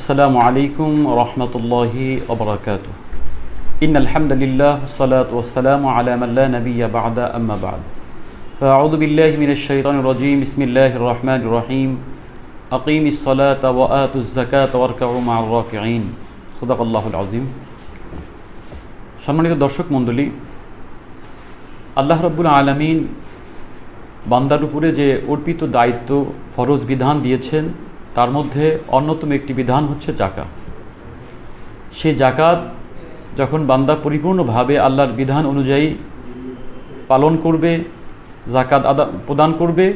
আসসালামু আলাইকুম রহমতুল্লাহি অবরাকাত ইন আলহামদুলিল্লাহ সালাত ওসালাম আলামাল্লা নবিয়া বাদা আম্মাবাদ فأعوذ بالله من الشيطان الرجيم بسم الله الرحمن الرحيم واركعوا مع الراكعين صدق الله العظيم সম্মানিত দর্শক মণ্ডলী আল্লাহ রব্বুল আলমিন বান্দার উপরে যে অর্পিত দায়িত্ব ফরজ বিধান দিয়েছেন তার মধ্যে অন্যতম একটি বিধান হচ্ছে জাকাত সে জাকাত যখন বান্দা পরিপূর্ণভাবে আল্লাহর বিধান অনুযায়ী পালন করবে জাকাত আদা প্রদান করবে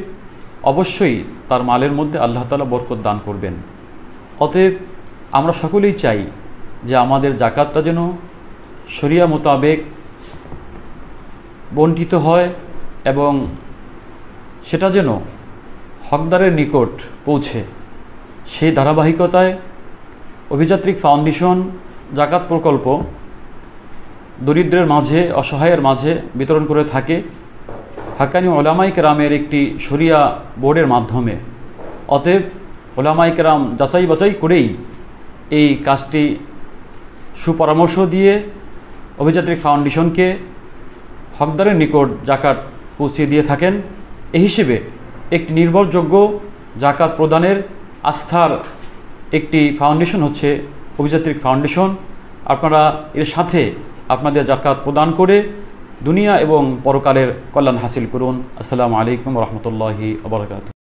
অবশ্যই তার মালের মধ্যে আল্লাহ তালা বরকত দান করবেন অতএব আমরা সকলেই চাই যে আমাদের জাকাতটা যেন শরিয়া মোতাবেক বণ্টিত হয় এবং সেটা যেন হকদারের নিকট পৌঁছে সেই ধারাবাহিকতায় অভিযাত্রিক ফাউন্ডেশন জাকাত প্রকল্প দরিদ্রের মাঝে অসহায়ের মাঝে বিতরণ করে থাকে হাক্কানি ওলামাই কেরামের একটি সরিয়া বোর্ডের মাধ্যমে অতএব ওলামাই কেরাম যাচাই বাচাই করেই এই কাজটি সুপরামর্শ দিয়ে অভিযাত্রিক ফাউন্ডেশনকে হকদারের নিকট জাকাত পৌঁছে দিয়ে থাকেন এ হিসেবে একটি নির্ভরযোগ্য জাকাত প্রদানের আস্থার একটি ফাউন্ডেশন হচ্ছে অভিযাত্রিক ফাউন্ডেশন আপনারা এর সাথে আপনাদের জাকাত প্রদান করে দুনিয়া এবং পরকালের কল্যাণ হাসিল করুন আসসালামু আলাইকুম রহমতুল্লাহি আবরকাত